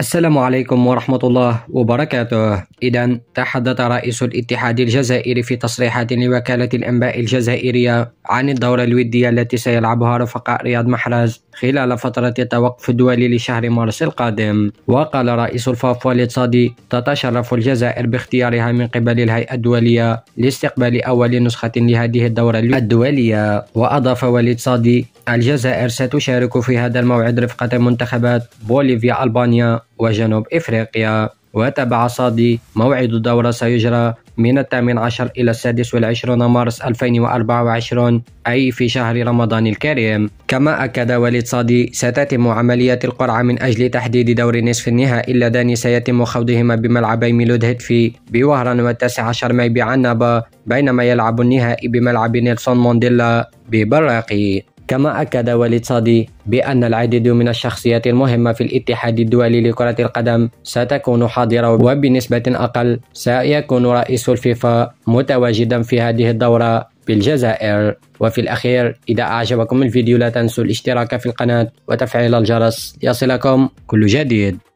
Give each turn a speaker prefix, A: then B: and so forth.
A: السلام عليكم ورحمة الله وبركاته إذا تحدث رئيس الاتحاد الجزائري في تصريحات لوكالة الأنباء الجزائرية عن الدورة الودية التي سيلعبها رفقاء رياض محرز خلال فترة التوقف الدولي لشهر مارس القادم وقال رئيس الفاف والد صادي تتشرف الجزائر باختيارها من قبل الهيئة الدولية لاستقبال أول نسخة لهذه الدورة الدولية وأضاف والد صادي الجزائر ستشارك في هذا الموعد رفقة منتخبات بوليفيا ألبانيا وجنوب إفريقيا وتبع صادي موعد الدورة سيجرى من الثامن عشر إلى السادس والعشرون مارس 2024 أي في شهر رمضان الكريم كما أكد وليد صادي ستتم عمليات القرعة من أجل تحديد دور نصف النهائي اللذان سيتم خوضهما بملعبي ميلود هيتفي بوهران والتاسع عشر ماي بعنابة بينما يلعب النهائي بملعب نيلسون مونديلا ببراقي كما أكد وليد صادي بأن العديد من الشخصيات المهمة في الاتحاد الدولي لكرة القدم ستكون حاضرة وبنسبة أقل سيكون رئيس الفيفا متواجدا في هذه الدورة بالجزائر وفي الأخير إذا أعجبكم الفيديو لا تنسوا الاشتراك في القناة وتفعيل الجرس ليصلكم كل جديد